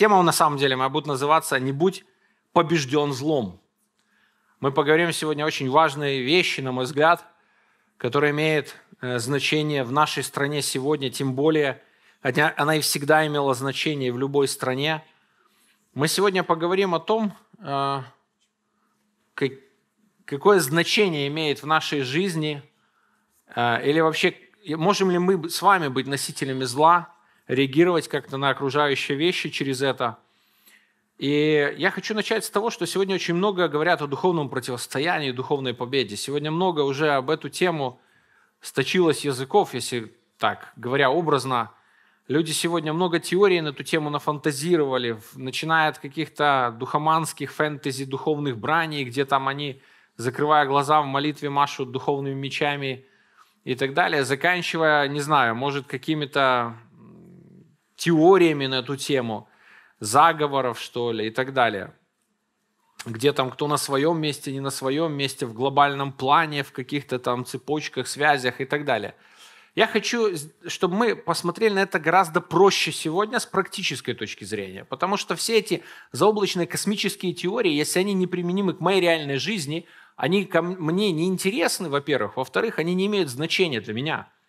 Тема, на самом деле, моя будет называться «Не будь побежден злом». Мы поговорим сегодня очень важные вещи, на мой взгляд, которые имеют э, значение в нашей стране сегодня, тем более она и всегда имела значение в любой стране. Мы сегодня поговорим о том, э, какое значение имеет в нашей жизни, э, или вообще можем ли мы с вами быть носителями зла – реагировать как-то на окружающие вещи через это. И я хочу начать с того, что сегодня очень много говорят о духовном противостоянии, духовной победе. Сегодня много уже об эту тему сточилось языков, если так, говоря образно. Люди сегодня много теорий на эту тему нафантазировали, начиная от каких-то духоманских фэнтези, духовных браней, где там они, закрывая глаза в молитве, машут духовными мечами и так далее, заканчивая, не знаю, может, какими-то теориями на эту тему, заговоров, что ли, и так далее. Где там кто на своем месте, не на своем месте, в глобальном плане, в каких-то там цепочках, связях и так далее. Я хочу, чтобы мы посмотрели на это гораздо проще сегодня с практической точки зрения, потому что все эти заоблачные космические теории, если они неприменимы к моей реальной жизни, они ко мне не интересны, во-первых, во-вторых, они не имеют значения для меня –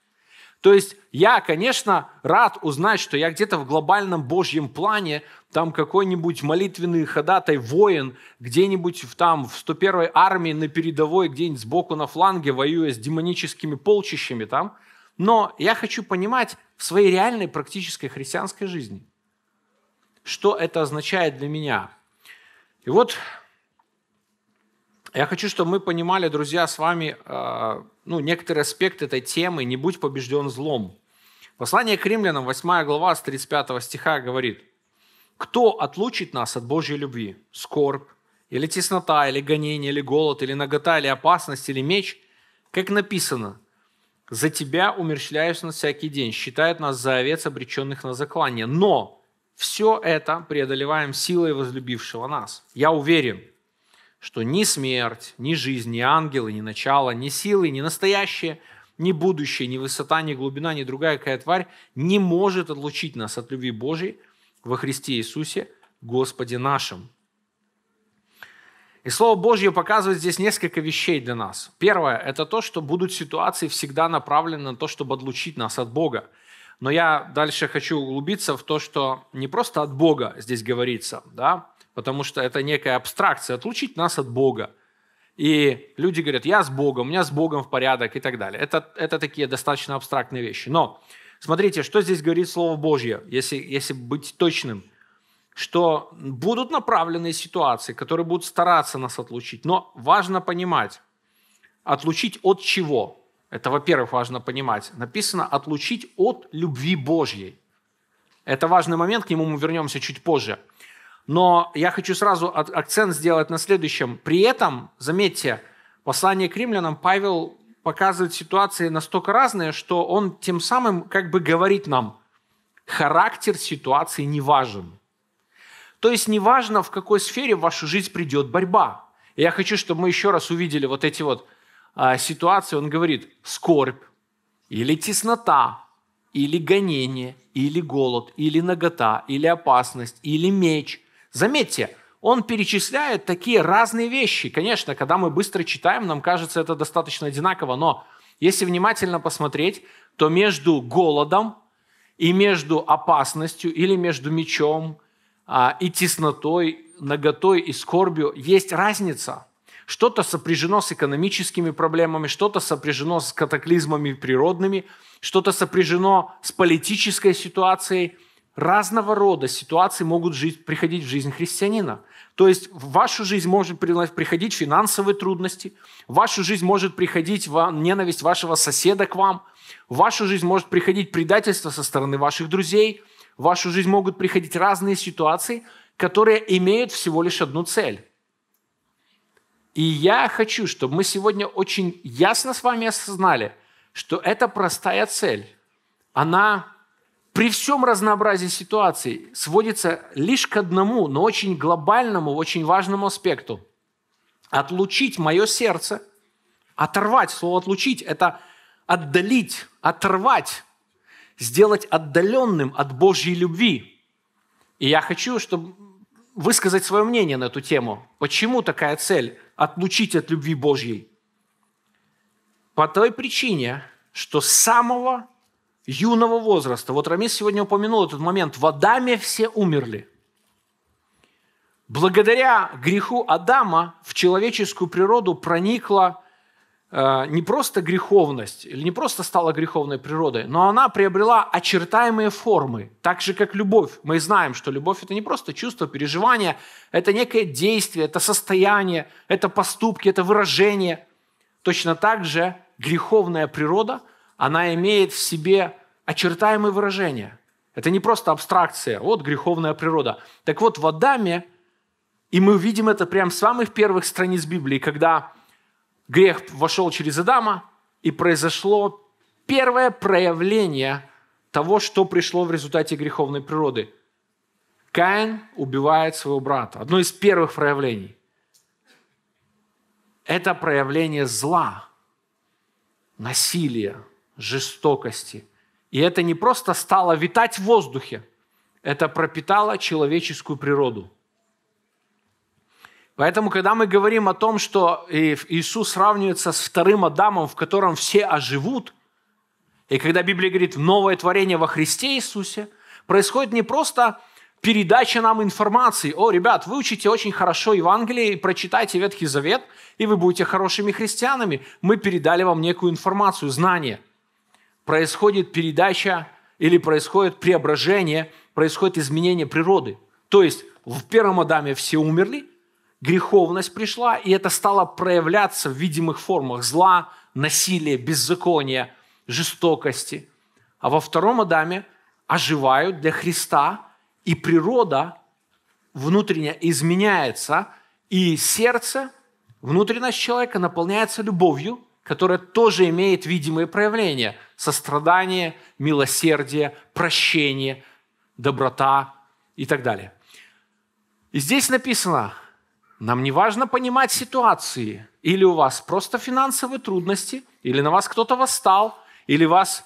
то есть я, конечно, рад узнать, что я где-то в глобальном Божьем плане, там какой-нибудь молитвенный ходатай воин, где-нибудь в там в 101-й армии на передовой, где-нибудь сбоку на фланге, воюя с демоническими полчищами там. Но я хочу понимать в своей реальной практической христианской жизни, что это означает для меня. И вот я хочу, чтобы мы понимали, друзья, с вами э, ну, некоторый аспект этой темы «Не будь побежден злом». Послание к римлянам, 8 глава, с 35 стиха говорит, «Кто отлучит нас от Божьей любви? Скорбь, или теснота, или гонение, или голод, или нагота, или опасность, или меч? Как написано, «За тебя умерщвляюсь на всякий день, считают нас за овец, обреченных на заклание». Но все это преодолеваем силой возлюбившего нас. Я уверен, что ни смерть, ни жизнь, ни ангелы, ни начало, ни силы, ни настоящее, ни будущее, ни высота, ни глубина, ни другая какая тварь не может отлучить нас от любви Божьей во Христе Иисусе, Господе нашим. И Слово Божье показывает здесь несколько вещей для нас. Первое – это то, что будут ситуации всегда направлены на то, чтобы отлучить нас от Бога. Но я дальше хочу углубиться в то, что не просто от Бога здесь говорится, да, потому что это некая абстракция, отлучить нас от Бога. И люди говорят, я с Богом, у меня с Богом в порядок и так далее. Это, это такие достаточно абстрактные вещи. Но смотрите, что здесь говорит Слово Божье, если, если быть точным, что будут направленные ситуации, которые будут стараться нас отлучить. Но важно понимать, отлучить от чего? Это, во-первых, важно понимать. Написано «отлучить от любви Божьей». Это важный момент, к нему мы вернемся чуть позже – но я хочу сразу акцент сделать на следующем. При этом, заметьте, послание к римлянам Павел показывает ситуации настолько разные, что он тем самым как бы говорит нам, характер ситуации не важен. То есть неважно, в какой сфере в вашу жизнь придет борьба. И я хочу, чтобы мы еще раз увидели вот эти вот э, ситуации. Он говорит, скорбь или теснота, или гонение, или голод, или нагота, или опасность, или меч – Заметьте, он перечисляет такие разные вещи. Конечно, когда мы быстро читаем, нам кажется это достаточно одинаково, но если внимательно посмотреть, то между голодом и между опасностью или между мечом а, и теснотой, наготой и скорбью есть разница. Что-то сопряжено с экономическими проблемами, что-то сопряжено с катаклизмами природными, что-то сопряжено с политической ситуацией – разного рода ситуации могут жить, приходить в жизнь христианина. То есть в вашу жизнь может приходить финансовые трудности, в вашу жизнь может приходить ненависть вашего соседа к вам, в вашу жизнь может приходить предательство со стороны ваших друзей, в вашу жизнь могут приходить разные ситуации, которые имеют всего лишь одну цель. И я хочу, чтобы мы сегодня очень ясно с вами осознали, что это простая цель. Она при всем разнообразии ситуаций сводится лишь к одному, но очень глобальному, очень важному аспекту. Отлучить мое сердце, оторвать, слово отлучить – это отдалить, оторвать, сделать отдаленным от Божьей любви. И я хочу, чтобы высказать свое мнение на эту тему. Почему такая цель – отлучить от любви Божьей? По той причине, что с самого юного возраста. Вот Рамис сегодня упомянул этот момент. В Адаме все умерли. Благодаря греху Адама в человеческую природу проникла э, не просто греховность, или не просто стала греховной природой, но она приобрела очертаемые формы, так же, как любовь. Мы знаем, что любовь – это не просто чувство, переживание, это некое действие, это состояние, это поступки, это выражение. Точно так же греховная природа – она имеет в себе очертаемые выражения. Это не просто абстракция, вот греховная природа. Так вот, в Адаме, и мы видим это прямо с самых первых страниц Библии, когда грех вошел через Адама, и произошло первое проявление того, что пришло в результате греховной природы. Каин убивает своего брата. Одно из первых проявлений. Это проявление зла, насилия, жестокости. И это не просто стало витать в воздухе, это пропитало человеческую природу. Поэтому, когда мы говорим о том, что Иисус сравнивается с вторым Адамом, в котором все оживут, и когда Библия говорит «новое творение во Христе Иисусе», происходит не просто передача нам информации. О, ребят, вы выучите очень хорошо Евангелие и прочитайте Ветхий Завет, и вы будете хорошими христианами. Мы передали вам некую информацию, знание – происходит передача или происходит преображение, происходит изменение природы. То есть в первом Адаме все умерли, греховность пришла, и это стало проявляться в видимых формах зла, насилия, беззакония, жестокости. А во втором Адаме оживают для Христа, и природа внутренняя изменяется, и сердце, внутренность человека наполняется любовью – которое тоже имеет видимые проявления – сострадание, милосердие, прощение, доброта и так далее. И здесь написано, нам не важно понимать ситуации, или у вас просто финансовые трудности, или на вас кто-то восстал, или вас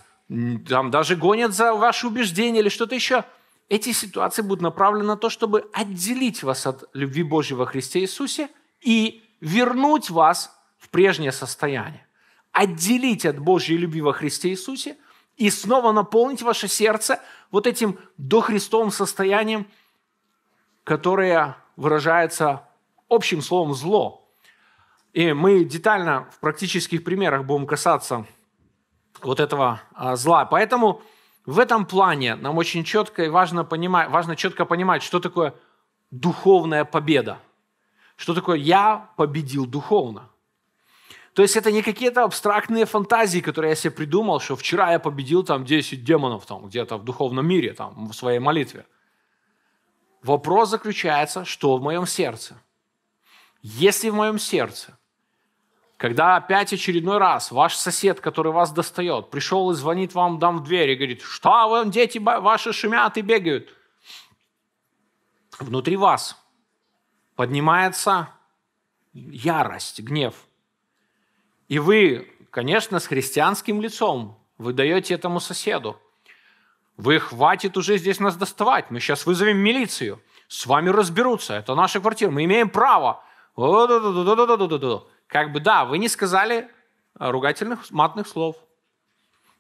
там даже гонят за ваши убеждения или что-то еще. Эти ситуации будут направлены на то, чтобы отделить вас от любви Божьей во Христе Иисусе и вернуть вас в прежнее состояние отделить от Божьей любви во Христе Иисусе и снова наполнить ваше сердце вот этим дохристовым состоянием, которое выражается общим словом «зло». И мы детально в практических примерах будем касаться вот этого а, зла. Поэтому в этом плане нам очень четко и важно, понимать, важно четко понимать, что такое духовная победа. Что такое «я победил духовно». То есть это не какие-то абстрактные фантазии, которые я себе придумал, что вчера я победил там 10 демонов там где-то в духовном мире, там в своей молитве. Вопрос заключается, что в моем сердце. Если в моем сердце, когда опять очередной раз ваш сосед, который вас достает, пришел и звонит вам, дам в дверь и говорит, что вам дети ваши шумят и бегают. Внутри вас поднимается ярость, гнев. И вы, конечно, с христианским лицом, вы даете этому соседу. Вы хватит уже здесь нас доставать, мы сейчас вызовем милицию, с вами разберутся, это наша квартира, мы имеем право. Как бы да, вы не сказали ругательных матных слов,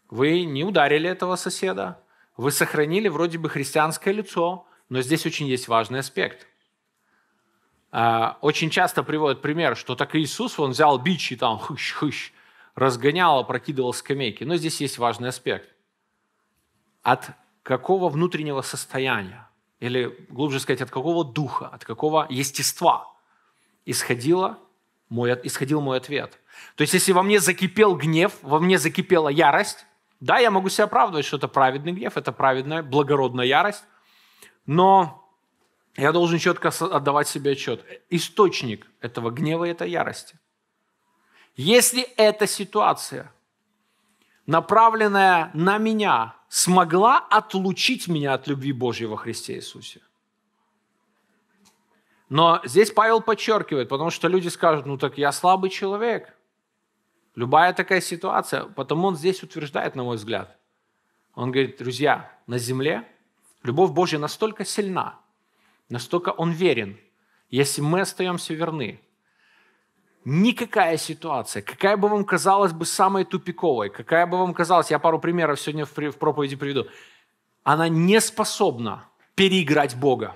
вы не ударили этого соседа, вы сохранили вроде бы христианское лицо, но здесь очень есть важный аспект – а, очень часто приводят пример, что так Иисус, он взял бич и там хыщ-хыщ, разгонял, опрокидывал скамейки. Но здесь есть важный аспект. От какого внутреннего состояния, или глубже сказать, от какого духа, от какого естества исходило мой, исходил мой ответ. То есть, если во мне закипел гнев, во мне закипела ярость, да, я могу себя оправдывать, что это праведный гнев, это праведная, благородная ярость, но я должен четко отдавать себе отчет. Источник этого гнева – это ярости. Если эта ситуация, направленная на меня, смогла отлучить меня от любви Божьей во Христе Иисусе, но здесь Павел подчеркивает, потому что люди скажут, ну так я слабый человек. Любая такая ситуация. Потому он здесь утверждает, на мой взгляд. Он говорит, друзья, на земле любовь Божья настолько сильна, настолько Он верен, если мы остаемся верны. Никакая ситуация, какая бы вам казалась бы самой тупиковой, какая бы вам казалась, я пару примеров сегодня в проповеди приведу, она не способна переиграть Бога.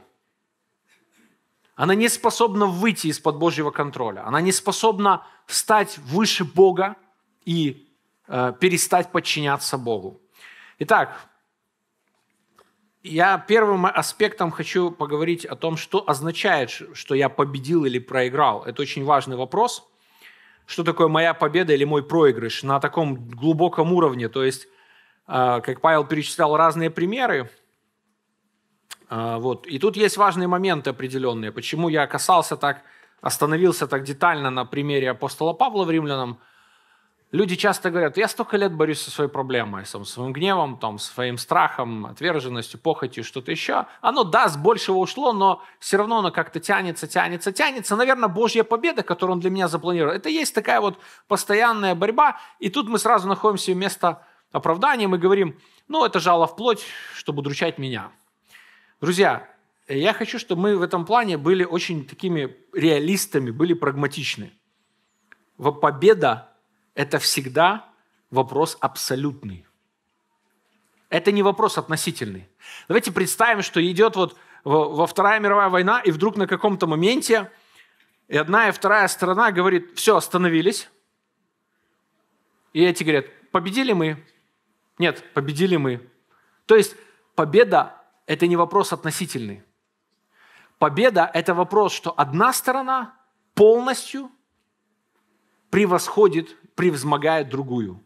Она не способна выйти из-под Божьего контроля. Она не способна стать выше Бога и э, перестать подчиняться Богу. Итак, я первым аспектом хочу поговорить о том, что означает, что я победил или проиграл. Это очень важный вопрос. Что такое моя победа или мой проигрыш на таком глубоком уровне? То есть, а, как Павел перечислял разные примеры, а, вот. И тут есть важные моменты определенные, почему я касался так, остановился так детально на примере апостола Павла в Римлянам – Люди часто говорят, я столько лет борюсь со своей проблемой, со своим гневом, там, своим страхом, отверженностью, похотью, что-то еще. Оно, да, с большего ушло, но все равно оно как-то тянется, тянется, тянется. Наверное, Божья победа, которую он для меня запланировал, это есть такая вот постоянная борьба. И тут мы сразу находимся вместо оправдания, мы говорим, ну, это жало в плоть, чтобы удручать меня. Друзья, я хочу, чтобы мы в этом плане были очень такими реалистами, были прагматичны. Победа это всегда вопрос абсолютный. Это не вопрос относительный. Давайте представим, что идет вот во Вторая мировая война, и вдруг на каком-то моменте и одна и вторая сторона говорит, все, остановились. И эти говорят, победили мы. Нет, победили мы. То есть победа – это не вопрос относительный. Победа – это вопрос, что одна сторона полностью превосходит превзмогает другую.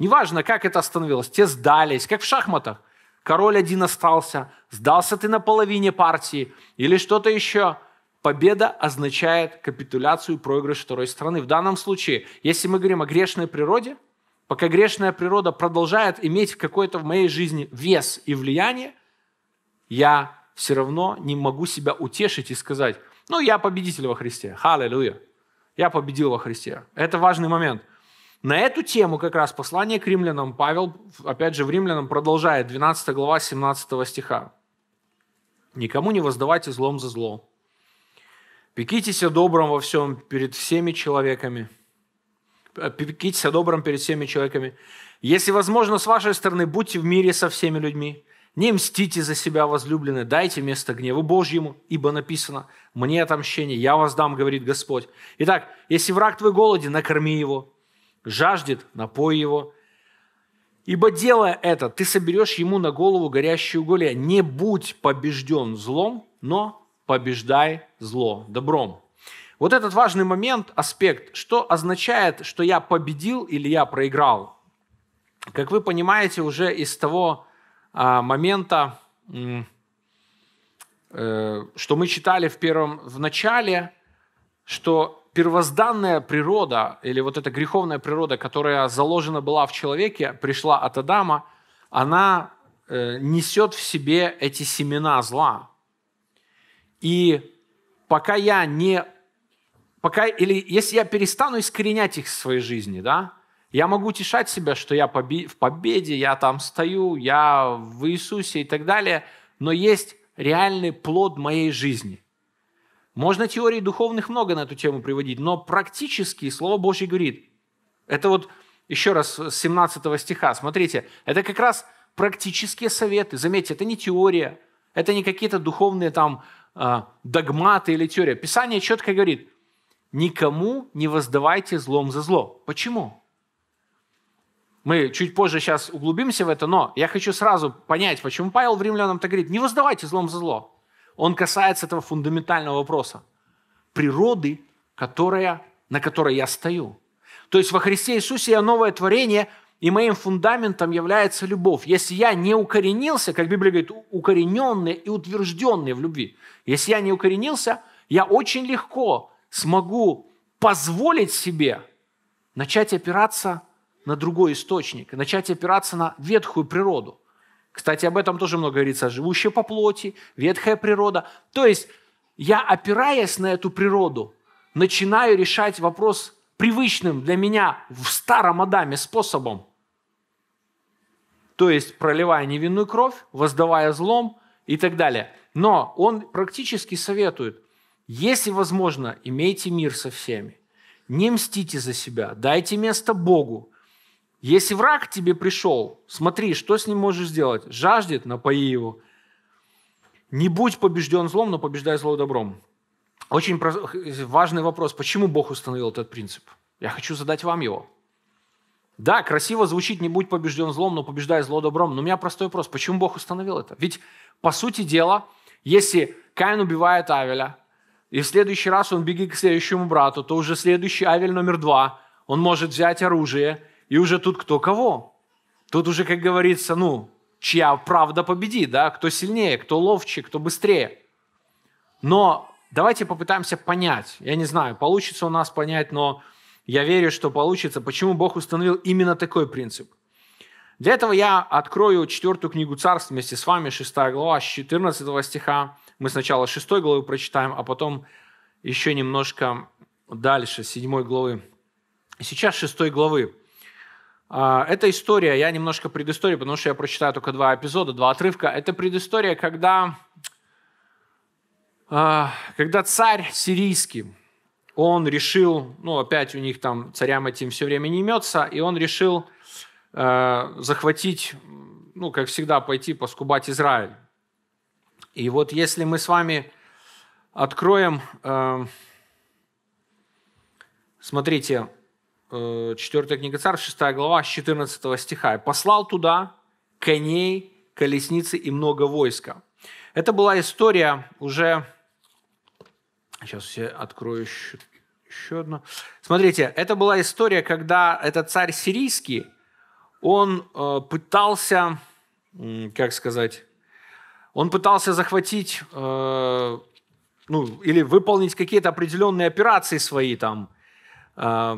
Неважно, как это остановилось, те сдались, как в шахматах. Король один остался, сдался ты на половине партии или что-то еще. Победа означает капитуляцию и проигрыш второй страны. В данном случае, если мы говорим о грешной природе, пока грешная природа продолжает иметь какой-то в моей жизни вес и влияние, я все равно не могу себя утешить и сказать, ну, я победитель во Христе, халлелуя, я победил во Христе. Это важный момент. На эту тему как раз послание к римлянам Павел, опять же, в римлянам продолжает, 12 глава 17 стиха. «Никому не воздавайте злом за зло. Пекитесь о добром во всем перед всеми человеками. Пекитесь о добром перед всеми человеками. Если возможно, с вашей стороны, будьте в мире со всеми людьми. Не мстите за себя, возлюбленные, дайте место гневу Божьему, ибо написано, мне отомщение, я вас дам, говорит Господь. Итак, если враг твой голоден, накорми его, жаждет, напой его. Ибо делая это, ты соберешь ему на голову горящие уголья. Не будь побежден злом, но побеждай зло добром. Вот этот важный момент, аспект, что означает, что я победил или я проиграл. Как вы понимаете, уже из того а, момента, э, что мы читали в первом в начале, что первозданная природа или вот эта греховная природа, которая заложена была в человеке, пришла от Адама, она э, несет в себе эти семена зла. И пока я не... Пока, или если я перестану искоренять их в своей жизни, да, я могу утешать себя, что я в победе, я там стою, я в Иисусе и так далее, но есть реальный плод моей жизни – можно теорий духовных много на эту тему приводить, но практически Слово Божье говорит. Это вот еще раз с 17 стиха, смотрите, это как раз практические советы. Заметьте, это не теория, это не какие-то духовные там а, догматы или теория. Писание четко говорит, никому не воздавайте злом за зло. Почему? Мы чуть позже сейчас углубимся в это, но я хочу сразу понять, почему Павел в римлянам так говорит, не воздавайте злом за зло он касается этого фундаментального вопроса. Природы, которая, на которой я стою. То есть во Христе Иисусе я новое творение, и моим фундаментом является любовь. Если я не укоренился, как Библия говорит, укорененный и утвержденный в любви, если я не укоренился, я очень легко смогу позволить себе начать опираться на другой источник, начать опираться на ветхую природу. Кстати, об этом тоже много говорится. Живущая по плоти, ветхая природа. То есть я, опираясь на эту природу, начинаю решать вопрос привычным для меня в старом Адаме способом. То есть проливая невинную кровь, воздавая злом и так далее. Но он практически советует, если возможно, имейте мир со всеми. Не мстите за себя, дайте место Богу, если враг к тебе пришел, смотри, что с ним можешь сделать. Жаждет, напои его. Не будь побежден злом, но побеждай зло добром. Очень важный вопрос. Почему Бог установил этот принцип? Я хочу задать вам его. Да, красиво звучит, не будь побежден злом, но побеждай зло добром. Но у меня простой вопрос. Почему Бог установил это? Ведь, по сути дела, если Каин убивает Авеля, и в следующий раз он бегит к следующему брату, то уже следующий Авель номер два, он может взять оружие – и уже тут кто кого. Тут уже, как говорится, ну, чья правда победит, да, кто сильнее, кто ловче, кто быстрее. Но давайте попытаемся понять. Я не знаю, получится у нас понять, но я верю, что получится. Почему Бог установил именно такой принцип? Для этого я открою четвертую книгу Царств вместе с вами, 6 глава, с 14 стиха. Мы сначала 6 главы прочитаем, а потом еще немножко дальше, 7 главы. Сейчас 6 главы. А, Эта история, я немножко предысторию, потому что я прочитаю только два эпизода, два отрывка. Это предыстория, когда, а, когда царь сирийский, он решил, ну опять у них там царям этим все время не имется, и он решил э, захватить, ну как всегда, пойти поскубать Израиль. И вот если мы с вами откроем, э, смотрите, 4 э, книга Царств, 6 глава, 14 стиха. «И послал туда коней, колесницы и много войска». Это была история уже... Сейчас я открою еще, еще одну. Смотрите, это была история, когда этот царь сирийский, он э, пытался, как сказать, он пытался захватить, э, ну, или выполнить какие-то определенные операции свои там, э,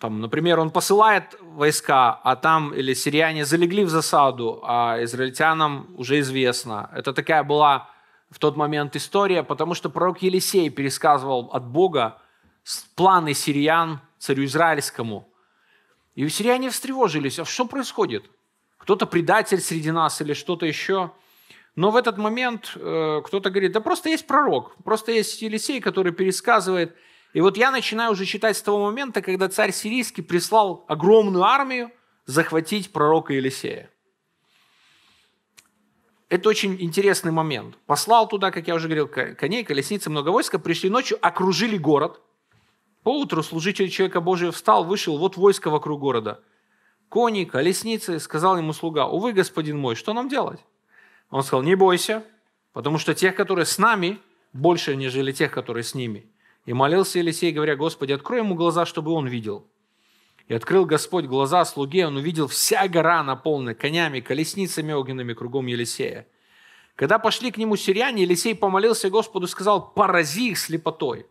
там, например, он посылает войска, а там или сирияне залегли в засаду, а израильтянам уже известно. Это такая была в тот момент история, потому что пророк Елисей пересказывал от Бога планы сириян царю израильскому. И сирияне встревожились, а что происходит? Кто-то предатель среди нас или что-то еще? Но в этот момент э, кто-то говорит, да просто есть пророк, просто есть Елисей, который пересказывает – и вот я начинаю уже читать с того момента, когда царь сирийский прислал огромную армию захватить пророка Елисея. Это очень интересный момент. Послал туда, как я уже говорил, коней, колесницы, много войска, пришли ночью, окружили город. Поутру служитель человека Божия встал, вышел, вот войско вокруг города. Кони, колесницы, сказал ему слуга, увы, господин мой, что нам делать? Он сказал, не бойся, потому что тех, которые с нами, больше, нежели тех, которые с ними. И молился Елисей, говоря, «Господи, открой ему глаза, чтобы он видел». И открыл Господь глаза слуге, и он увидел вся гора наполнена конями, колесницами огненными кругом Елисея. Когда пошли к нему сиряне, Елисей помолился Господу и сказал, «Порази их слепотой».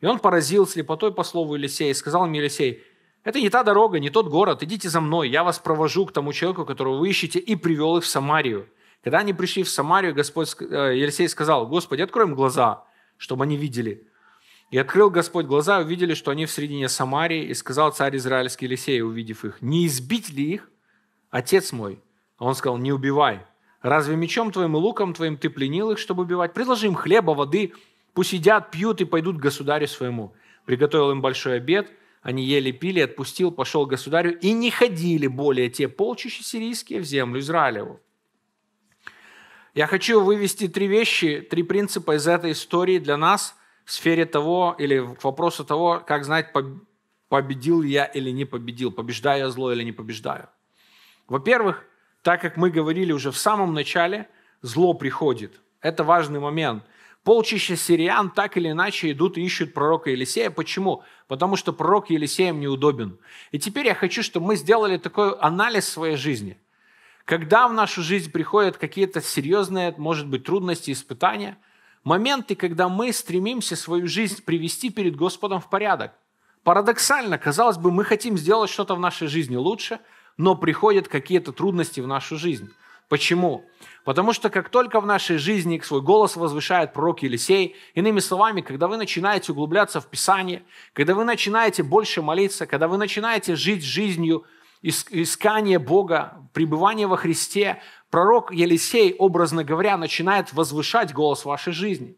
И он поразил слепотой по слову Елисея и сказал ему Елисей, это не та дорога, не тот город, идите за мной, я вас провожу к тому человеку, которого вы ищете, и привел их в Самарию. Когда они пришли в Самарию, Господь, э, Елисей сказал, Господи, откроем глаза, чтобы они видели. И открыл Господь глаза, увидели, что они в средине Самарии, и сказал царь израильский Елисей, увидев их, «Не избить ли их, отец мой?» А он сказал, «Не убивай. Разве мечом твоим и луком твоим ты пленил их, чтобы убивать? Предложи им хлеба, воды, пусть едят, пьют и пойдут к государю своему». Приготовил им большой обед, они ели, пили, отпустил, пошел к государю, и не ходили более те полчища сирийские в землю Израилеву. Я хочу вывести три вещи, три принципа из этой истории для нас – в сфере того или к вопросу того, как знать, победил я или не победил, побеждаю я зло или не побеждаю. Во-первых, так как мы говорили уже в самом начале, зло приходит. Это важный момент. Полчища сириан так или иначе идут и ищут пророка Елисея. Почему? Потому что пророк Елисеем неудобен. И теперь я хочу, чтобы мы сделали такой анализ своей жизни. Когда в нашу жизнь приходят какие-то серьезные, может быть, трудности, испытания – моменты, когда мы стремимся свою жизнь привести перед Господом в порядок. Парадоксально, казалось бы, мы хотим сделать что-то в нашей жизни лучше, но приходят какие-то трудности в нашу жизнь. Почему? Потому что как только в нашей жизни свой голос возвышает пророк Елисей, иными словами, когда вы начинаете углубляться в Писание, когда вы начинаете больше молиться, когда вы начинаете жить жизнью искание Бога, пребывание во Христе, пророк Елисей, образно говоря, начинает возвышать голос вашей жизни.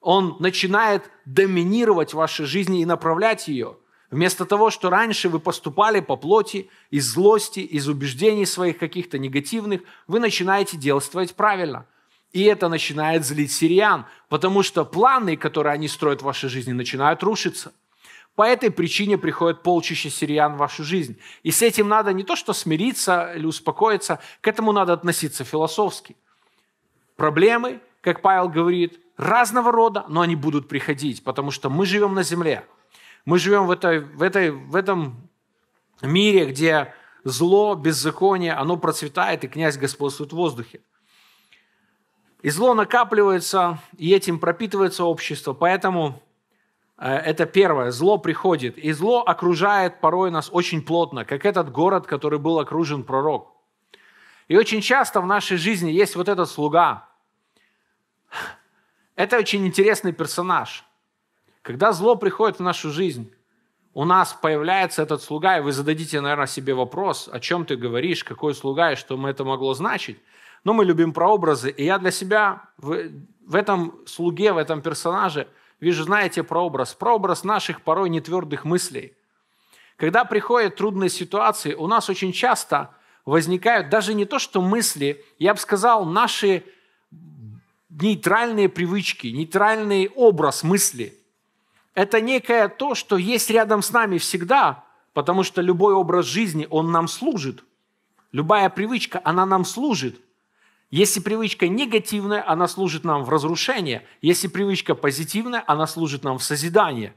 Он начинает доминировать вашей жизни и направлять ее. Вместо того, что раньше вы поступали по плоти, из злости, из убеждений своих каких-то негативных, вы начинаете действовать правильно – и это начинает злить сириан, потому что планы, которые они строят в вашей жизни, начинают рушиться – по этой причине приходит полчища сириян в вашу жизнь. И с этим надо не то что смириться или успокоиться, к этому надо относиться философски. Проблемы, как Павел говорит, разного рода, но они будут приходить, потому что мы живем на земле. Мы живем в, этой, в, этой, в этом мире, где зло, беззаконие, оно процветает, и князь господствует в воздухе. И зло накапливается, и этим пропитывается общество, поэтому Э, это первое. Зло приходит. И зло окружает порой нас очень плотно, как этот город, который был окружен пророк. И очень часто в нашей жизни есть вот этот слуга. Это очень интересный персонаж. Когда зло приходит в нашу жизнь, у нас появляется этот слуга, и вы зададите, наверное, себе вопрос, о чем ты говоришь, какой слуга и что мы это могло значить. Но мы любим прообразы, и я для себя в, в этом слуге, в этом персонаже – Вижу, же знаете прообраз. Прообраз наших порой нетвердых мыслей. Когда приходят трудные ситуации, у нас очень часто возникают даже не то, что мысли, я бы сказал, наши нейтральные привычки, нейтральный образ мысли. Это некое то, что есть рядом с нами всегда, потому что любой образ жизни, он нам служит. Любая привычка, она нам служит – если привычка негативная, она служит нам в разрушение. Если привычка позитивная, она служит нам в созидании.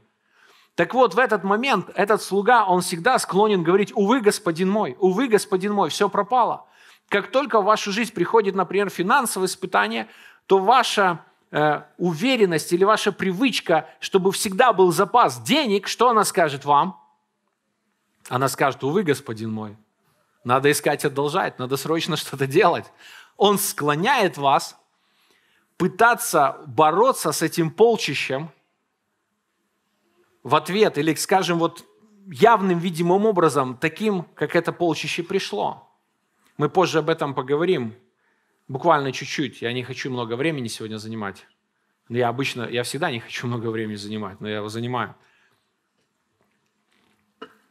Так вот, в этот момент этот слуга, он всегда склонен говорить, увы, господин мой, увы, господин мой, все пропало. Как только в вашу жизнь приходит, например, финансовое испытание, то ваша э, уверенность или ваша привычка, чтобы всегда был запас денег, что она скажет вам? Она скажет, увы, господин мой, надо искать одолжать, надо срочно что-то делать. Он склоняет вас пытаться бороться с этим полчищем в ответ или, скажем, вот явным видимым образом, таким, как это полчище пришло. Мы позже об этом поговорим, буквально чуть-чуть. Я не хочу много времени сегодня занимать. Я обычно, я всегда не хочу много времени занимать, но я его занимаю.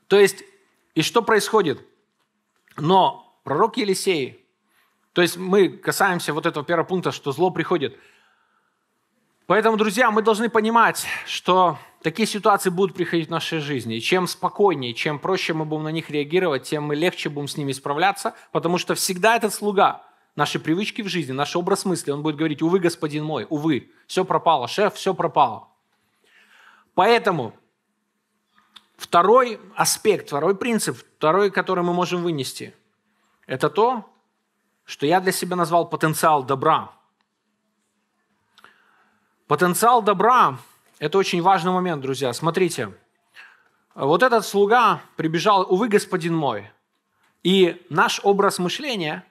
То есть, и что происходит? Но пророк Елисей то есть мы касаемся вот этого первого пункта, что зло приходит. Поэтому, друзья, мы должны понимать, что такие ситуации будут приходить в нашей жизни. И чем спокойнее, чем проще мы будем на них реагировать, тем мы легче будем с ними справляться, потому что всегда этот слуга, наши привычки в жизни, наш образ мысли, он будет говорить, увы, господин мой, увы, все пропало, шеф, все пропало. Поэтому второй аспект, второй принцип, второй, который мы можем вынести, это то, что я для себя назвал потенциал добра. Потенциал добра – это очень важный момент, друзья. Смотрите, вот этот слуга прибежал, увы, господин мой. И наш образ мышления,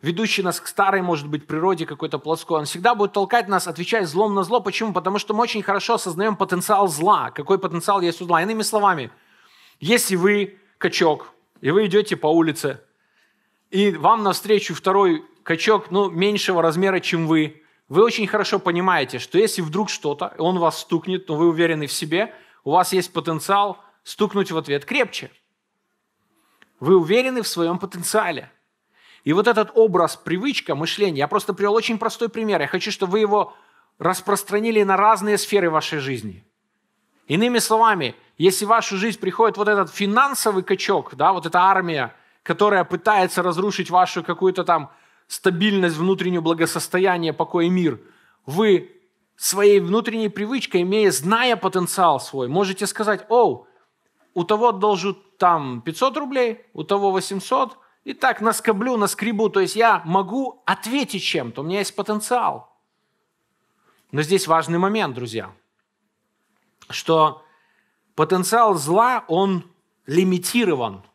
ведущий нас к старой, может быть, природе какой-то плоской, он всегда будет толкать нас, отвечать злом на зло. Почему? Потому что мы очень хорошо осознаем потенциал зла. Какой потенциал есть у зла? Иными словами, если вы качок, и вы идете по улице – и вам навстречу второй качок, ну, меньшего размера, чем вы, вы очень хорошо понимаете, что если вдруг что-то, он вас стукнет, но вы уверены в себе, у вас есть потенциал стукнуть в ответ крепче. Вы уверены в своем потенциале. И вот этот образ, привычка, мышление, я просто привел очень простой пример. Я хочу, чтобы вы его распространили на разные сферы вашей жизни. Иными словами, если в вашу жизнь приходит вот этот финансовый качок, да, вот эта армия – которая пытается разрушить вашу какую-то там стабильность, внутреннее благосостояние, покой и мир, вы своей внутренней привычкой, имея, зная потенциал свой, можете сказать, оу, у того должен там 500 рублей, у того 800, и так наскоблю, наскребу. То есть я могу ответить чем-то, у меня есть потенциал. Но здесь важный момент, друзья, что потенциал зла, он лимитирован –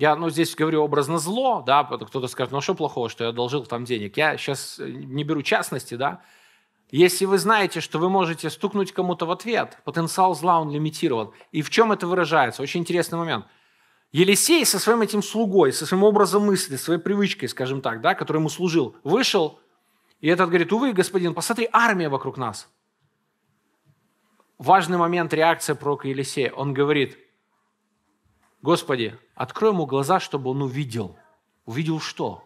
я, ну, здесь говорю образно зло, да, кто-то скажет, ну, а что плохого, что я одолжил там денег? Я сейчас э, не беру частности, да. Если вы знаете, что вы можете стукнуть кому-то в ответ, потенциал зла, он лимитирован. И в чем это выражается? Очень интересный момент. Елисей со своим этим слугой, со своим образом мысли, своей привычкой, скажем так, да, который ему служил, вышел, и этот говорит, увы, господин, посмотри, армия вокруг нас. Важный момент реакция пророка Елисея. Он говорит – Господи, открой ему глаза, чтобы он увидел. Увидел что?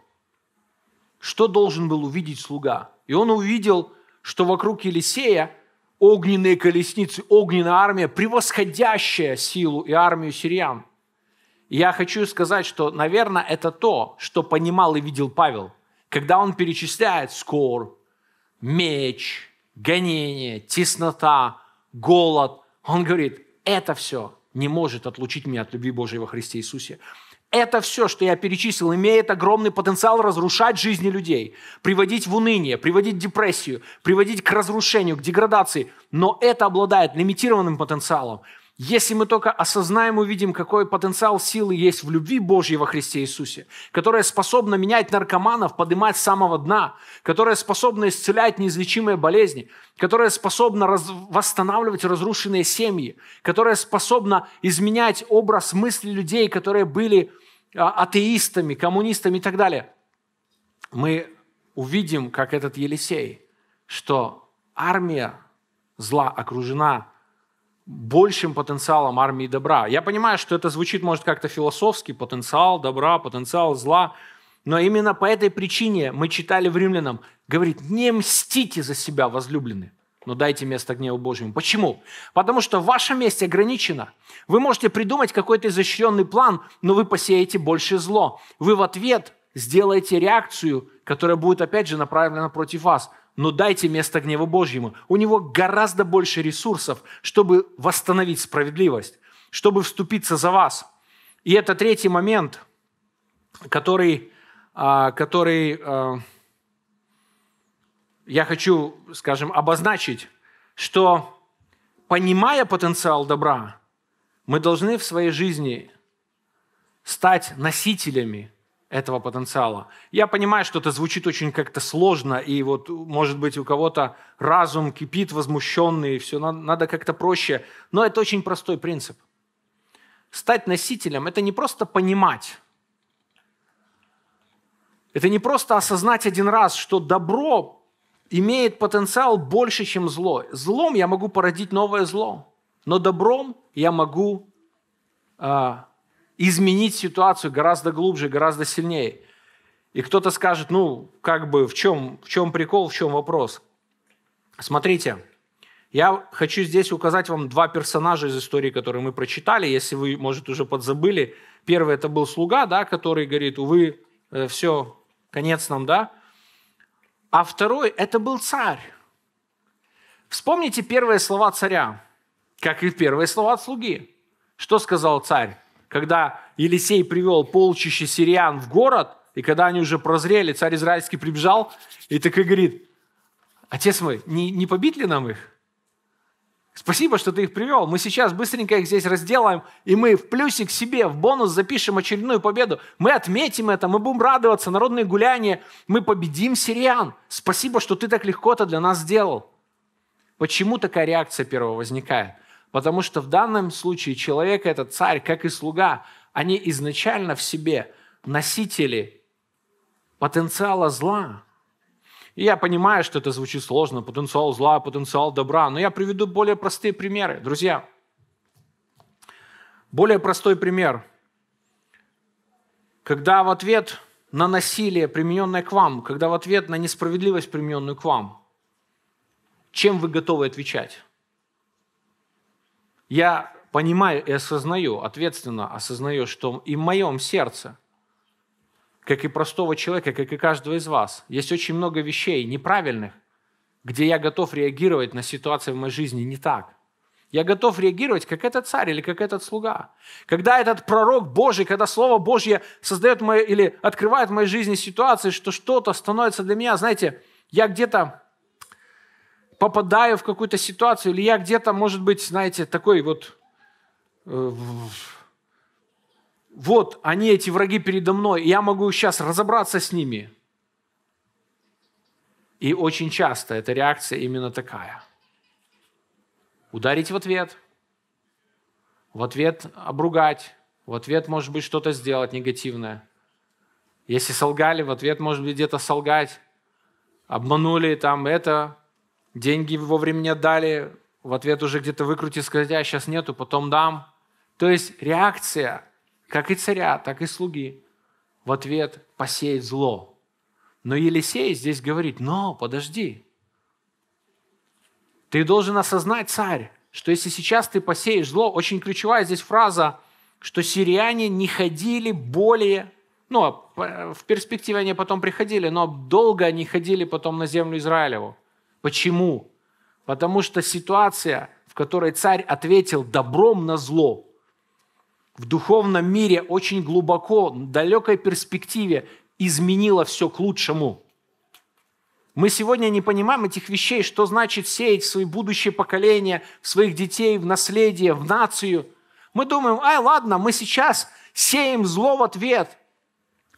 Что должен был увидеть слуга? И он увидел, что вокруг Елисея огненные колесницы, огненная армия, превосходящая силу и армию сириян. И я хочу сказать, что, наверное, это то, что понимал и видел Павел, когда он перечисляет скор, меч, гонение, теснота, голод. Он говорит, это все не может отлучить меня от любви Божией во Христе Иисусе. Это все, что я перечислил, имеет огромный потенциал разрушать жизни людей, приводить в уныние, приводить в депрессию, приводить к разрушению, к деградации. Но это обладает лимитированным потенциалом – если мы только осознаем, увидим, какой потенциал силы есть в любви Божьей во Христе Иисусе, которая способна менять наркоманов, поднимать с самого дна, которая способна исцелять неизлечимые болезни, которая способна раз... восстанавливать разрушенные семьи, которая способна изменять образ мысли людей, которые были а, атеистами, коммунистами и так далее. Мы увидим, как этот Елисей, что армия зла окружена большим потенциалом армии добра. Я понимаю, что это звучит, может, как-то философски, потенциал добра, потенциал зла, но именно по этой причине мы читали в Римлянам, говорит, не мстите за себя, возлюбленные, но дайте место гневу Божьему. Почему? Потому что ваше месть ограничено. Вы можете придумать какой-то изощренный план, но вы посеете больше зло. Вы в ответ сделаете реакцию, которая будет, опять же, направлена против вас – но дайте место гневу Божьему. У него гораздо больше ресурсов, чтобы восстановить справедливость, чтобы вступиться за вас. И это третий момент, который, а, который а, я хочу, скажем, обозначить, что понимая потенциал добра, мы должны в своей жизни стать носителями этого потенциала. Я понимаю, что это звучит очень как-то сложно, и вот, может быть, у кого-то разум кипит, возмущенный, и все, надо, надо как-то проще. Но это очень простой принцип. Стать носителем – это не просто понимать, это не просто осознать один раз, что добро имеет потенциал больше, чем зло. Злом я могу породить новое зло, но добром я могу а, изменить ситуацию гораздо глубже, гораздо сильнее. И кто-то скажет, ну, как бы, в чем, в чем прикол, в чем вопрос? Смотрите, я хочу здесь указать вам два персонажа из истории, которые мы прочитали, если вы, может, уже подзабыли. Первый это был слуга, да, который говорит, увы, э, все, конец нам, да. А второй это был царь. Вспомните первые слова царя, как и первые слова от слуги. Что сказал царь? когда Елисей привел полчище сириан в город, и когда они уже прозрели, царь израильский прибежал и так и говорит, «Отец мой, не, не побить ли нам их? Спасибо, что ты их привел. Мы сейчас быстренько их здесь разделаем, и мы в плюсик себе, в бонус запишем очередную победу. Мы отметим это, мы будем радоваться, народные гуляния. Мы победим сириан. Спасибо, что ты так легко это для нас сделал». Почему такая реакция первого возникает? Потому что в данном случае человек, этот царь, как и слуга, они изначально в себе носители потенциала зла. И я понимаю, что это звучит сложно, потенциал зла, потенциал добра, но я приведу более простые примеры. Друзья, более простой пример. Когда в ответ на насилие, примененное к вам, когда в ответ на несправедливость, примененную к вам, чем вы готовы отвечать? я понимаю и осознаю, ответственно осознаю, что и в моем сердце, как и простого человека, как и каждого из вас, есть очень много вещей неправильных, где я готов реагировать на ситуации в моей жизни не так. Я готов реагировать, как этот царь или как этот слуга. Когда этот пророк Божий, когда Слово Божье создает мои, или открывает в моей жизни ситуации, что что-то становится для меня, знаете, я где-то попадаю в какую-то ситуацию, или я где-то, может быть, знаете, такой вот... Э, вот они, эти враги передо мной, и я могу сейчас разобраться с ними. И очень часто эта реакция именно такая. Ударить в ответ, в ответ обругать, в ответ, может быть, что-то сделать негативное. Если солгали, в ответ, может быть, где-то солгать, обманули там это, деньги вовремя не дали, в ответ уже где-то выкрути, сказать, а сейчас нету, потом дам. То есть реакция, как и царя, так и слуги, в ответ посеять зло. Но Елисей здесь говорит, но подожди, ты должен осознать, царь, что если сейчас ты посеешь зло, очень ключевая здесь фраза, что сириане не ходили более, ну, а, э, в перспективе они потом приходили, но долго они ходили потом на землю Израилеву. Почему? Потому что ситуация, в которой царь ответил добром на зло, в духовном мире очень глубоко, в далекой перспективе изменила все к лучшему. Мы сегодня не понимаем этих вещей, что значит сеять в свои будущие поколения, в своих детей, в наследие, в нацию. Мы думаем, ай, ладно, мы сейчас сеем зло в ответ,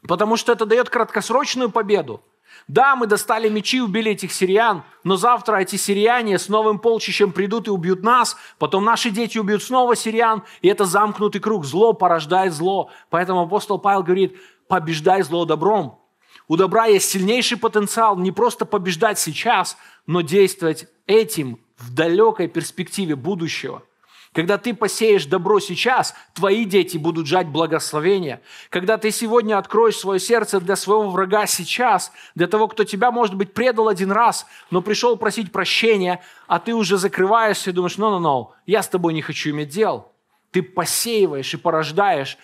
потому что это дает краткосрочную победу – да, мы достали мечи, убили этих сириян, но завтра эти сириане с новым полчищем придут и убьют нас, потом наши дети убьют снова сириян, и это замкнутый круг. Зло порождает зло. Поэтому апостол Павел говорит, побеждай зло добром. У добра есть сильнейший потенциал не просто побеждать сейчас, но действовать этим в далекой перспективе будущего – когда ты посеешь добро сейчас, твои дети будут жать благословения. Когда ты сегодня откроешь свое сердце для своего врага сейчас, для того, кто тебя, может быть, предал один раз, но пришел просить прощения, а ты уже закрываешься и думаешь, ну-ну-ну, я с тобой не хочу иметь дел. Ты посеиваешь и порождаешь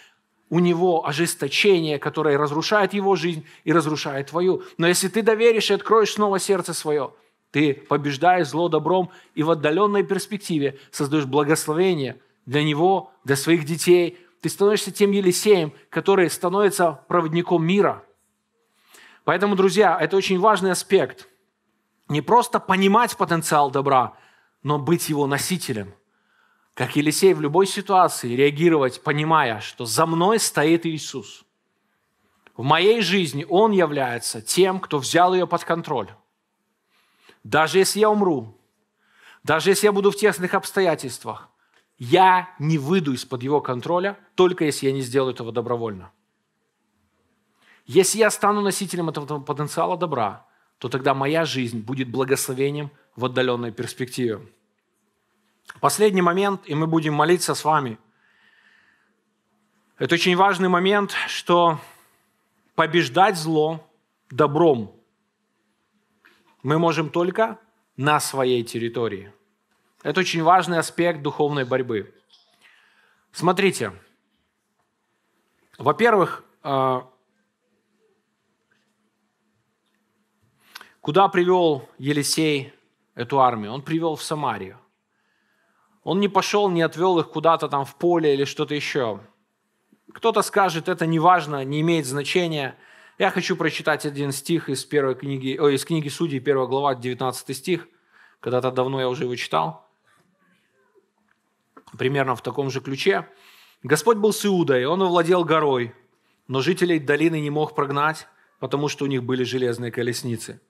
у него ожесточение, которое разрушает его жизнь и разрушает твою. Но если ты доверишь и откроешь снова сердце свое, ты побеждаешь зло добром и в отдаленной перспективе создаешь благословение для него, для своих детей. Ты становишься тем Елисеем, который становится проводником мира. Поэтому, друзья, это очень важный аспект. Не просто понимать потенциал добра, но быть его носителем. Как Елисей в любой ситуации реагировать, понимая, что за мной стоит Иисус. В моей жизни Он является тем, кто взял ее под контроль даже если я умру, даже если я буду в тесных обстоятельствах, я не выйду из-под его контроля, только если я не сделаю этого добровольно. Если я стану носителем этого потенциала добра, то тогда моя жизнь будет благословением в отдаленной перспективе. Последний момент, и мы будем молиться с вами. Это очень важный момент, что побеждать зло добром – мы можем только на своей территории. Это очень важный аспект духовной борьбы. Смотрите, во-первых, а, куда привел Елисей эту армию? Он привел в Самарию. Он не пошел, не отвел их куда-то там в поле или что-то еще. Кто-то скажет, это не важно, не имеет значения – я хочу прочитать один стих из, первой книги, о, из книги Судей, 1 глава, 19 стих. Когда-то давно я уже его читал. Примерно в таком же ключе. «Господь был с Иудой, он овладел горой, но жителей долины не мог прогнать, потому что у них были железные колесницы».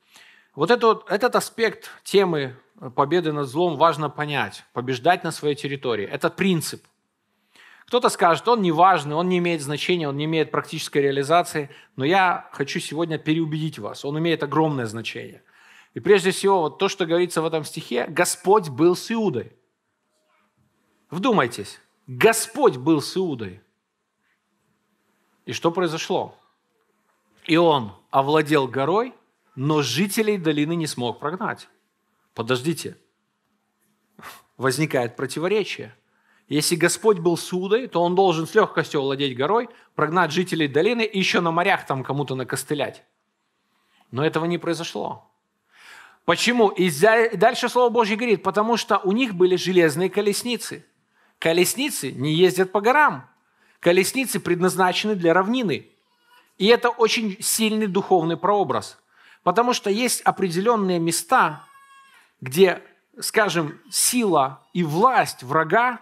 Вот этот, этот аспект темы победы над злом важно понять. Побеждать на своей территории. Это принцип. Кто-то скажет, он не важный, он не имеет значения, он не имеет практической реализации, но я хочу сегодня переубедить вас, он имеет огромное значение. И прежде всего, вот то, что говорится в этом стихе, Господь был с Иудой. Вдумайтесь, Господь был с Иудой. И что произошло? И он овладел горой, но жителей долины не смог прогнать. Подождите, возникает противоречие – если Господь был судой, то он должен с легкостью овладеть горой, прогнать жителей долины и еще на морях там кому-то накостылять. Но этого не произошло. Почему? И дальше Слово Божье говорит, потому что у них были железные колесницы. Колесницы не ездят по горам. Колесницы предназначены для равнины. И это очень сильный духовный прообраз. Потому что есть определенные места, где, скажем, сила и власть врага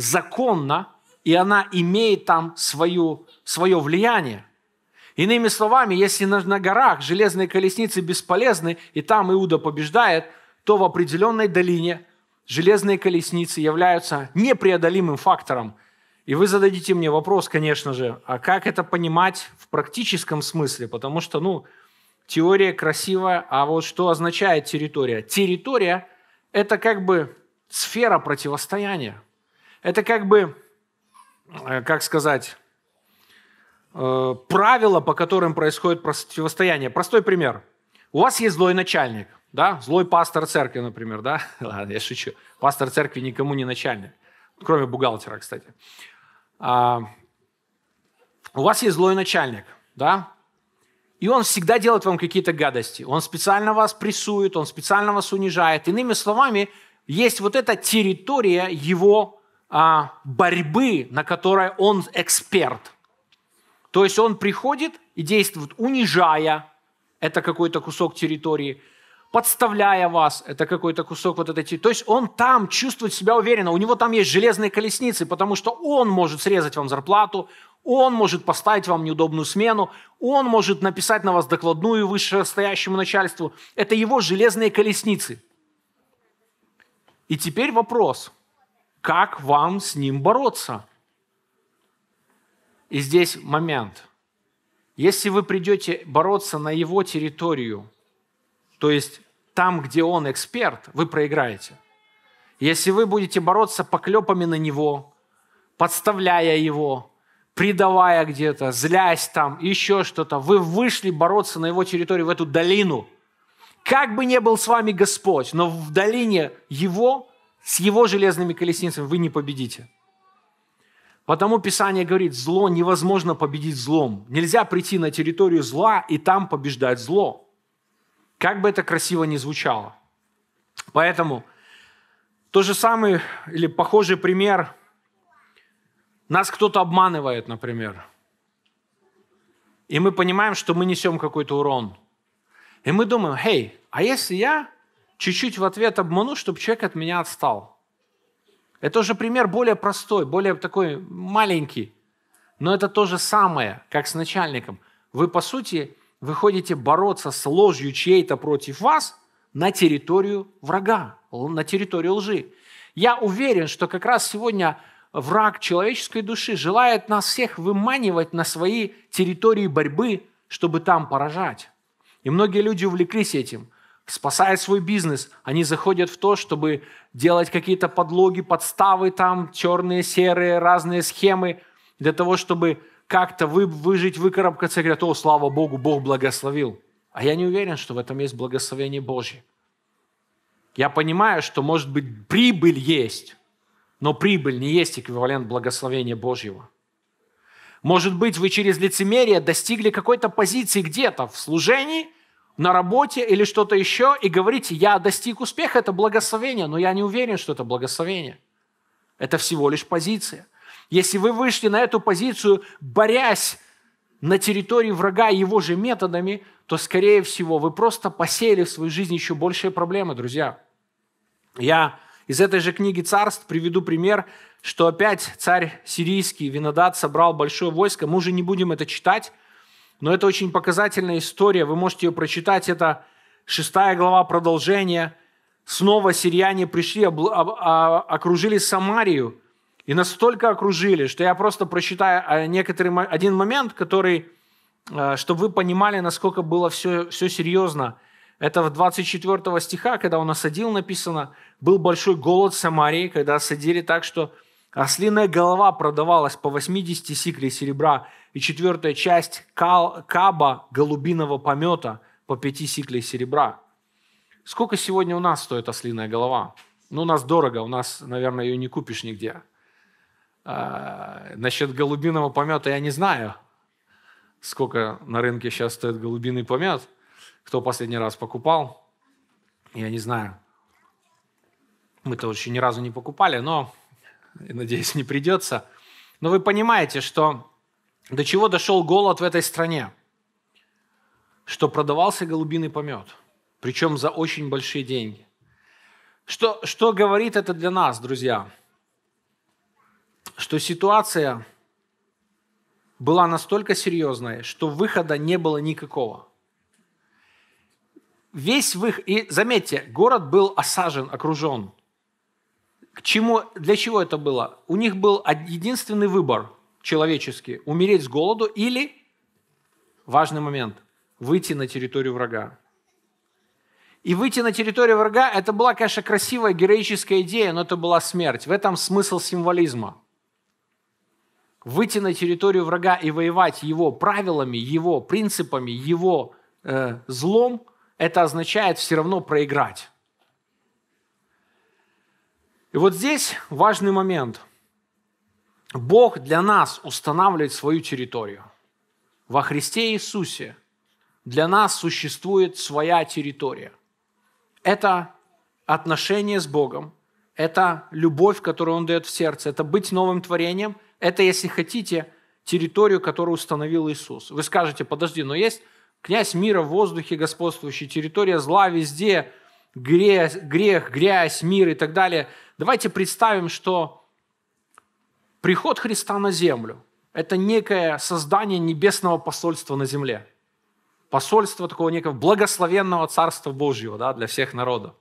законна, и она имеет там свою, свое влияние. Иными словами, если на, на горах железные колесницы бесполезны, и там Иуда побеждает, то в определенной долине железные колесницы являются непреодолимым фактором. И вы зададите мне вопрос, конечно же, а как это понимать в практическом смысле? Потому что, ну, теория красивая, а вот что означает территория? Территория – это как бы сфера противостояния. Это как бы, э, как сказать, э, правила, по которым происходит противостояние. Простой пример. У вас есть злой начальник, да, злой пастор церкви, например, да, ладно, я шучу. Пастор церкви никому не начальник, кроме бухгалтера, кстати. А, у вас есть злой начальник, да, и он всегда делает вам какие-то гадости. Он специально вас прессует, он специально вас унижает. Иными словами, есть вот эта территория его а, борьбы, на которой он эксперт. То есть он приходит и действует, унижая, это какой-то кусок территории, подставляя вас, это какой-то кусок вот этой То есть он там чувствует себя уверенно, у него там есть железные колесницы, потому что он может срезать вам зарплату, он может поставить вам неудобную смену, он может написать на вас докладную вышестоящему начальству. Это его железные колесницы. И теперь вопрос – как вам с ним бороться? И здесь момент. Если вы придете бороться на его территорию, то есть там, где он эксперт, вы проиграете. Если вы будете бороться поклепами на него, подставляя его, предавая где-то, злясь там, еще что-то, вы вышли бороться на его территорию, в эту долину. Как бы ни был с вами Господь, но в долине его с его железными колесницами вы не победите. Потому Писание говорит, зло невозможно победить злом. Нельзя прийти на территорию зла и там побеждать зло. Как бы это красиво ни звучало. Поэтому то же самое или похожий пример. Нас кто-то обманывает, например. И мы понимаем, что мы несем какой-то урон. И мы думаем, эй, а если я чуть-чуть в ответ обману, чтобы человек от меня отстал. Это уже пример более простой, более такой маленький. Но это то же самое, как с начальником. Вы, по сути, выходите бороться с ложью чьей-то против вас на территорию врага, на территорию лжи. Я уверен, что как раз сегодня враг человеческой души желает нас всех выманивать на свои территории борьбы, чтобы там поражать. И многие люди увлеклись этим – спасает свой бизнес, они заходят в то, чтобы делать какие-то подлоги, подставы там, черные, серые, разные схемы, для того, чтобы как-то вы, выжить, выкарабкаться, и говорят, о, слава Богу, Бог благословил. А я не уверен, что в этом есть благословение Божье. Я понимаю, что, может быть, прибыль есть, но прибыль не есть эквивалент благословения Божьего. Может быть, вы через лицемерие достигли какой-то позиции где-то в служении – на работе или что-то еще и говорите, я достиг успеха, это благословение, но я не уверен, что это благословение. Это всего лишь позиция. Если вы вышли на эту позицию, борясь на территории врага его же методами, то, скорее всего, вы просто посеяли в свою жизнь еще большие проблемы, друзья. Я из этой же книги «Царств» приведу пример, что опять царь сирийский Винодат собрал большое войско. Мы уже не будем это читать, но это очень показательная история, вы можете ее прочитать, это шестая глава продолжения. Снова сирияне пришли, а, а, окружили Самарию и настолько окружили, что я просто прочитаю а, некоторый, один момент, который, чтобы вы понимали, насколько было все, все серьезно – это в 24 стиха, когда он осадил, написано, был большой голод в Самарии, когда осадили так, что ослиная голова продавалась по 80 сиклей серебра и четвертая часть каба голубиного помета по пяти сиклей серебра. Сколько сегодня у нас стоит ослиная голова? Ну, у нас дорого, у нас, наверное, ее не купишь нигде. А, насчет голубиного помета я не знаю, сколько на рынке сейчас стоит голубиный помет. Кто последний раз покупал, я не знаю. Мы-то еще ни разу не покупали, но, надеюсь, не придется. Но вы понимаете, что до чего дошел голод в этой стране? Что продавался голубиный помет, причем за очень большие деньги. Что, что говорит это для нас, друзья? Что ситуация была настолько серьезная, что выхода не было никакого. Весь выход... И заметьте, город был осажен, окружен. К чему, для чего это было? У них был единственный выбор – человечески, умереть с голоду или, важный момент, выйти на территорию врага. И выйти на территорию врага – это была, конечно, красивая героическая идея, но это была смерть. В этом смысл символизма. Выйти на территорию врага и воевать его правилами, его принципами, его э, злом – это означает все равно проиграть. И вот здесь важный момент – Бог для нас устанавливает свою территорию. Во Христе Иисусе для нас существует своя территория. Это отношение с Богом, это любовь, которую Он дает в сердце, это быть новым творением, это, если хотите, территорию, которую установил Иисус. Вы скажете, подожди, но есть князь мира в воздухе господствующий, территория зла везде, грех, грех, грязь, мир и так далее. Давайте представим, что Приход Христа на землю – это некое создание небесного посольства на земле. Посольство такого некого благословенного Царства Божьего да, для всех народов.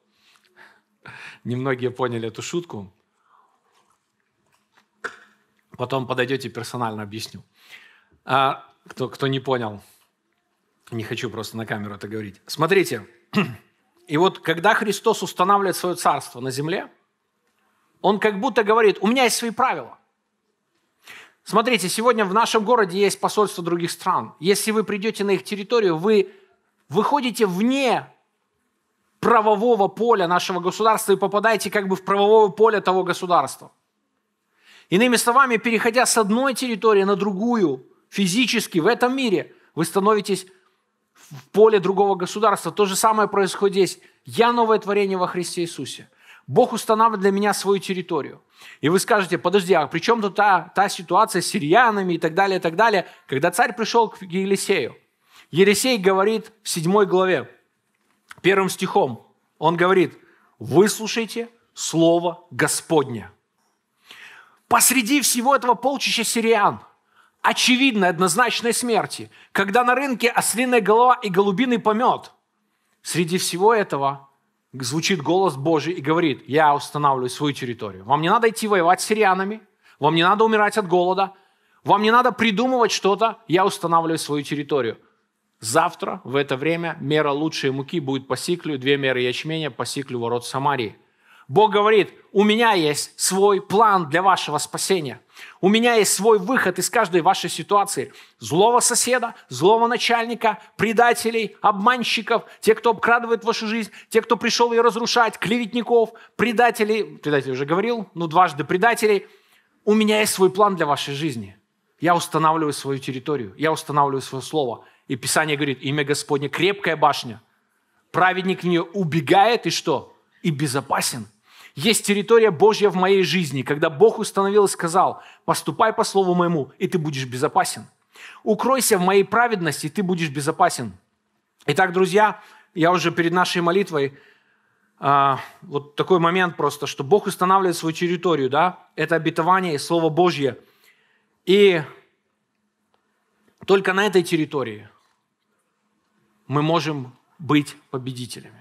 Немногие поняли эту шутку. Потом подойдете, персонально объясню. А, кто, кто не понял, не хочу просто на камеру это говорить. Смотрите, и вот когда Христос устанавливает свое царство на земле, он как будто говорит, у меня есть свои правила. Смотрите, сегодня в нашем городе есть посольство других стран. Если вы придете на их территорию, вы выходите вне правового поля нашего государства и попадаете как бы в правовое поле того государства. Иными словами, переходя с одной территории на другую, физически в этом мире, вы становитесь в поле другого государства. То же самое происходит здесь. Я новое творение во Христе Иисусе. Бог устанавливает для меня свою территорию. И вы скажете, подожди, а при чем тут та, та ситуация с сириянами и так далее, и так далее, когда царь пришел к Елисею? Елисей говорит в 7 главе, первым стихом, он говорит, выслушайте слово Господня. Посреди всего этого полчища сириан, очевидной, однозначной смерти, когда на рынке ослиная голова и голубиный помет, среди всего этого звучит голос Божий и говорит, я устанавливаю свою территорию. Вам не надо идти воевать с сирианами, вам не надо умирать от голода, вам не надо придумывать что-то, я устанавливаю свою территорию. Завтра в это время мера лучшей муки будет по сиклю, две меры ячменя по сиклю ворот Самарии – Бог говорит, у меня есть свой план для вашего спасения. У меня есть свой выход из каждой вашей ситуации. Злого соседа, злого начальника, предателей, обманщиков, те, кто обкрадывает вашу жизнь, те, кто пришел ее разрушать, клеветников, предателей, предателей уже говорил, ну дважды предателей. У меня есть свой план для вашей жизни. Я устанавливаю свою территорию, я устанавливаю свое слово. И Писание говорит, имя Господне крепкая башня. Праведник в нее убегает и что? И безопасен – есть территория Божья в моей жизни, когда Бог установил и сказал, поступай по слову моему, и ты будешь безопасен. Укройся в моей праведности, и ты будешь безопасен. Итак, друзья, я уже перед нашей молитвой а, вот такой момент просто, что Бог устанавливает свою территорию, да, это обетование и Слово Божье. И только на этой территории мы можем быть победителями.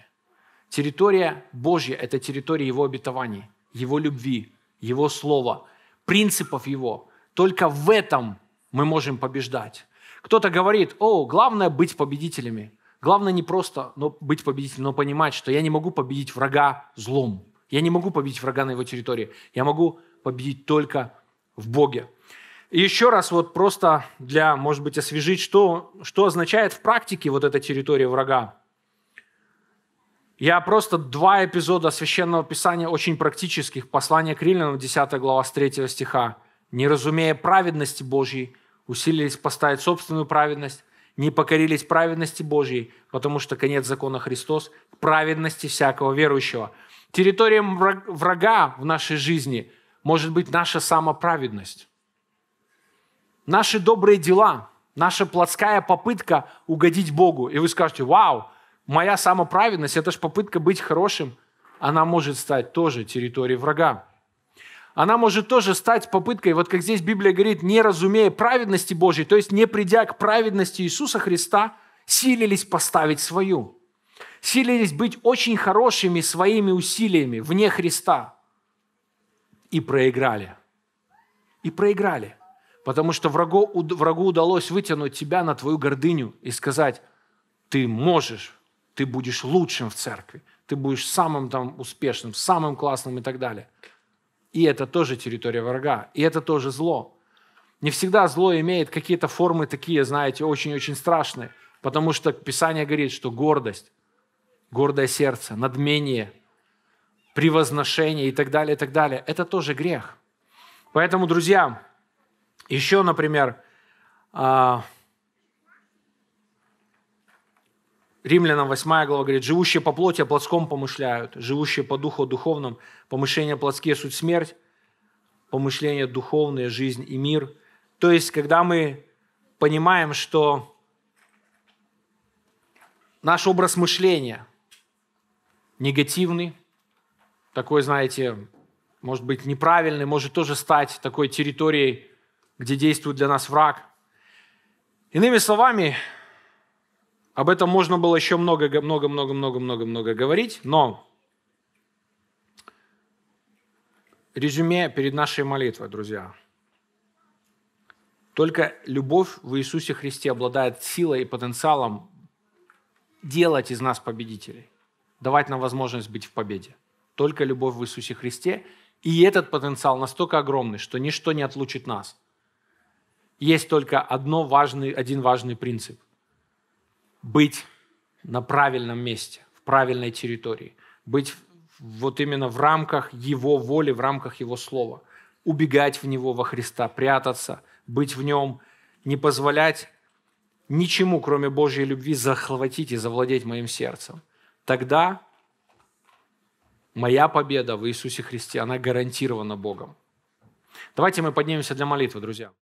Территория Божья – это территория Его обетований, Его любви, Его слова, принципов Его. Только в этом мы можем побеждать. Кто-то говорит, о, главное быть победителями. Главное не просто но быть победителем, но понимать, что я не могу победить врага злом. Я не могу победить врага на его территории. Я могу победить только в Боге. И еще раз вот просто для, может быть, освежить, что, что означает в практике вот эта территория врага. Я просто два эпизода Священного Писания, очень практических. Послание к Римлянам, 10 глава, с 3 стиха. «Не разумея праведности Божьей, усилились поставить собственную праведность, не покорились праведности Божьей, потому что конец закона Христос – праведности всякого верующего». Территорием врага в нашей жизни может быть наша самоправедность. Наши добрые дела, наша плотская попытка угодить Богу. И вы скажете, вау, моя самоправедность, это же попытка быть хорошим, она может стать тоже территорией врага. Она может тоже стать попыткой, вот как здесь Библия говорит, не разумея праведности Божьей, то есть не придя к праведности Иисуса Христа, силились поставить свою. Силились быть очень хорошими своими усилиями вне Христа. И проиграли. И проиграли. Потому что врагу, врагу удалось вытянуть тебя на твою гордыню и сказать, ты можешь ты будешь лучшим в церкви, ты будешь самым там успешным, самым классным и так далее. И это тоже территория врага, и это тоже зло. Не всегда зло имеет какие-то формы такие, знаете, очень-очень страшные, потому что Писание говорит, что гордость, гордое сердце, надмение, превозношение и так далее, и так далее, это тоже грех. Поэтому, друзья, еще, например, а, Римлянам 8 глава говорит, «Живущие по плоти о плотском помышляют, живущие по духу о духовном, помышления плотские – суть смерть, помышления духовные – жизнь и мир». То есть, когда мы понимаем, что наш образ мышления негативный, такой, знаете, может быть, неправильный, может тоже стать такой территорией, где действует для нас враг. Иными словами, об этом можно было еще много, много, много, много, много, много говорить, но резюме перед нашей молитвой, друзья. Только любовь в Иисусе Христе обладает силой и потенциалом делать из нас победителей, давать нам возможность быть в победе. Только любовь в Иисусе Христе. И этот потенциал настолько огромный, что ничто не отлучит нас. Есть только одно важный, один важный принцип быть на правильном месте, в правильной территории, быть вот именно в рамках Его воли, в рамках Его слова, убегать в Него во Христа, прятаться, быть в Нем, не позволять ничему, кроме Божьей любви, захватить и завладеть моим сердцем. Тогда моя победа в Иисусе Христе, она гарантирована Богом. Давайте мы поднимемся для молитвы, друзья.